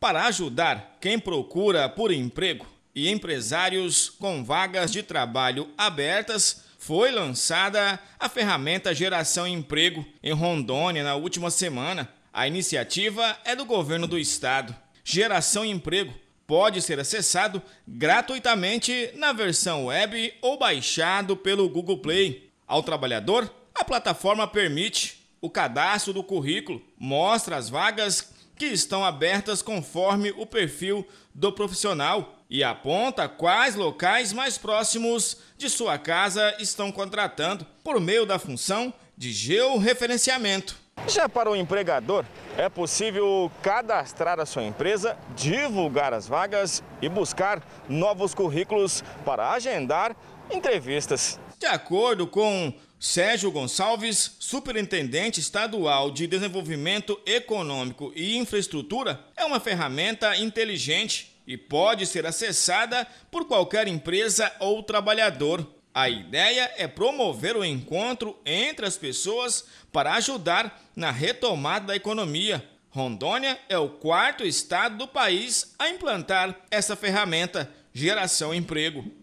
para ajudar quem procura por emprego e empresários com vagas de trabalho abertas, foi lançada a ferramenta Geração Emprego em Rondônia na última semana. A iniciativa é do governo do estado. Geração Emprego pode ser acessado gratuitamente na versão web ou baixado pelo Google Play. Ao trabalhador, a plataforma permite o cadastro do currículo, mostra as vagas que estão abertas conforme o perfil do profissional e aponta quais locais mais próximos de sua casa estão contratando por meio da função de georreferenciamento. Já para o empregador, é possível cadastrar a sua empresa, divulgar as vagas e buscar novos currículos para agendar entrevistas. De acordo com Sérgio Gonçalves, Superintendente Estadual de Desenvolvimento Econômico e Infraestrutura, é uma ferramenta inteligente e pode ser acessada por qualquer empresa ou trabalhador. A ideia é promover o encontro entre as pessoas para ajudar na retomada da economia. Rondônia é o quarto estado do país a implantar essa ferramenta Geração Emprego.